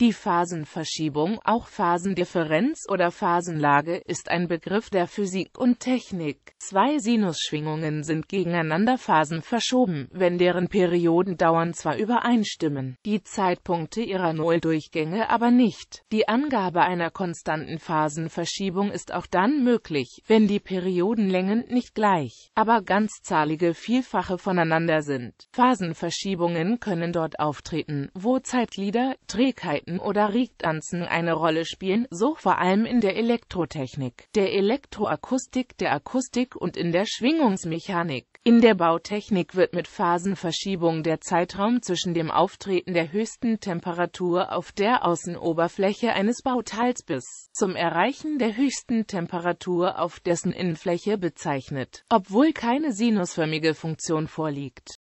Die Phasenverschiebung, auch Phasendifferenz oder Phasenlage, ist ein Begriff der Physik und Technik. Zwei Sinusschwingungen sind gegeneinander Phasen verschoben, wenn deren Periodendauern zwar übereinstimmen, die Zeitpunkte ihrer Nulldurchgänge aber nicht. Die Angabe einer konstanten Phasenverschiebung ist auch dann möglich, wenn die Periodenlängen nicht gleich, aber ganzzahlige Vielfache voneinander sind. Phasenverschiebungen können dort auftreten, wo Zeitglieder, Trägheiten Elementen oder Riegtanzen eine Rolle spielen, so vor allem in der Elektrotechnik, der Elektroakustik, der Akustik und in der Schwingungsmechanik. In der Bautechnik wird mit Phasenverschiebung der Zeitraum zwischen dem Auftreten der höchsten Temperatur auf der Außenoberfläche eines Bauteils bis zum Erreichen der höchsten Temperatur auf dessen Innenfläche bezeichnet, obwohl keine sinusförmige Funktion vorliegt.